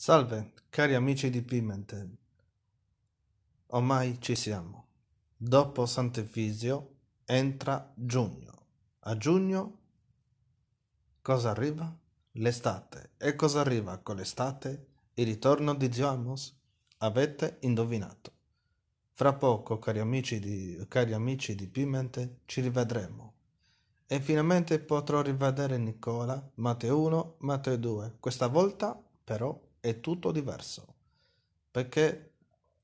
Salve, cari amici di Pimentel. Ormai ci siamo. Dopo Sant'Efisio entra giugno. A giugno cosa arriva? L'estate. E cosa arriva con l'estate? Il ritorno di Zio Amos? Avete indovinato. Fra poco, cari amici di, cari amici di Pimentel, ci rivedremo. E finalmente potrò rivedere Nicola, Matteo 1, Matteo 2. Questa volta, però, è tutto diverso. Perché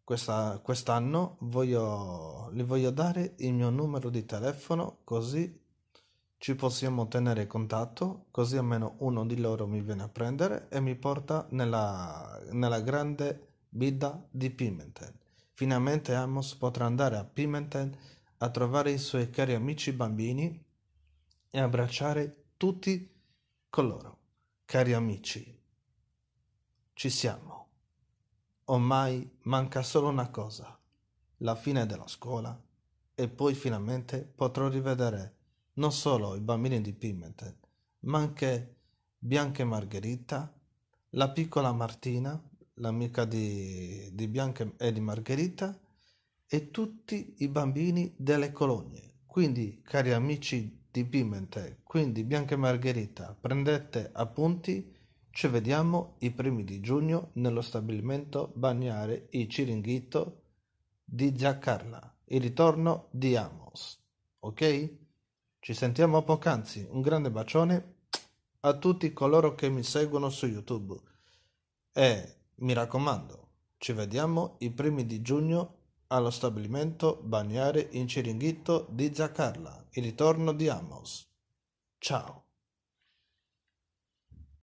questa, quest'anno voglio, gli voglio dare il mio numero di telefono così ci possiamo tenere contatto, così almeno uno di loro mi viene a prendere e mi porta nella, nella grande villa di Pimentel. Finalmente Amos potrà andare a Pimentel a trovare i suoi cari amici bambini e abbracciare tutti coloro. Cari amici, ci siamo. Ormai manca solo una cosa, la fine della scuola, e poi finalmente potrò rivedere non solo i bambini di Pimentel, ma anche Bianca e Margherita, la piccola Martina, l'amica di, di Bianca e di Margherita, e tutti i bambini delle colonie. Quindi, cari amici di Pimentel, quindi Bianca e Margherita, prendete appunti ci vediamo i primi di giugno nello stabilimento bagnare Il Ciringhito di Giacarla, il ritorno di Amos. Ok? Ci sentiamo poc'anzi. Un grande bacione a tutti coloro che mi seguono su YouTube. E mi raccomando, ci vediamo i primi di giugno allo stabilimento bagnare in Ciringhito di Giacarla, il ritorno di Amos. Ciao.